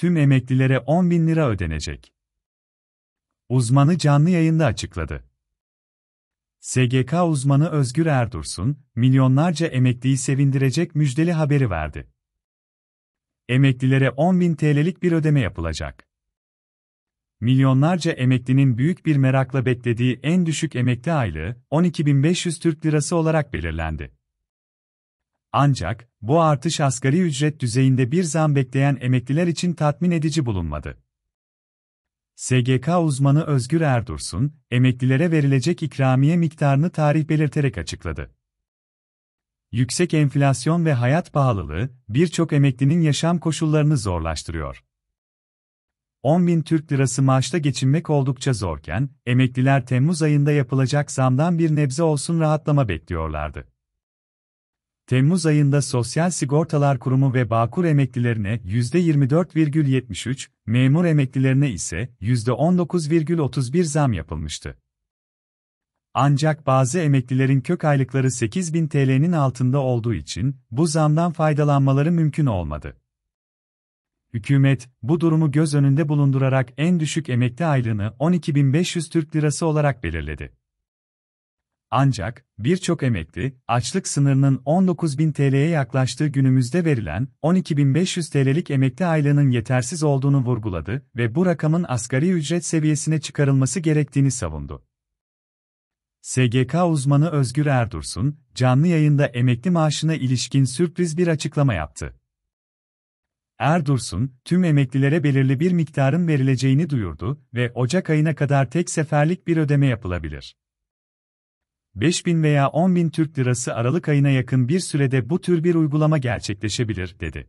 tüm emeklilere 10 bin lira ödenecek. Uzmanı canlı yayında açıkladı. SGK uzmanı Özgür Erdursun, milyonlarca emekliyi sevindirecek müjdeli haberi verdi. Emeklilere 10 bin TL'lik bir ödeme yapılacak. Milyonlarca emeklinin büyük bir merakla beklediği en düşük emekli aylığı 12.500 Türk Lirası olarak belirlendi. Ancak, bu artış asgari ücret düzeyinde bir zam bekleyen emekliler için tatmin edici bulunmadı. SGK uzmanı Özgür Erdursun, emeklilere verilecek ikramiye miktarını tarih belirterek açıkladı. Yüksek enflasyon ve hayat pahalılığı, birçok emeklinin yaşam koşullarını zorlaştırıyor. 10 bin Türk lirası maaşla geçinmek oldukça zorken, emekliler Temmuz ayında yapılacak zamdan bir nebze olsun rahatlama bekliyorlardı. Temmuz ayında Sosyal Sigortalar Kurumu ve Bağkur emeklilerine %24,73, memur emeklilerine ise %19,31 zam yapılmıştı. Ancak bazı emeklilerin kök aylıkları 8000 TL'nin altında olduğu için bu zamdan faydalanmaları mümkün olmadı. Hükümet, bu durumu göz önünde bulundurarak en düşük emekli aylığını 12.500 Türk Lirası olarak belirledi. Ancak, birçok emekli, açlık sınırının 19.000 TL'ye yaklaştığı günümüzde verilen 12.500 TL'lik emekli aylığının yetersiz olduğunu vurguladı ve bu rakamın asgari ücret seviyesine çıkarılması gerektiğini savundu. SGK uzmanı Özgür Erdursun, canlı yayında emekli maaşına ilişkin sürpriz bir açıklama yaptı. Erdursun, tüm emeklilere belirli bir miktarın verileceğini duyurdu ve Ocak ayına kadar tek seferlik bir ödeme yapılabilir. 5000 veya 10.000 Türk Lirası Aralık ayına yakın bir sürede bu tür bir uygulama gerçekleşebilir, dedi.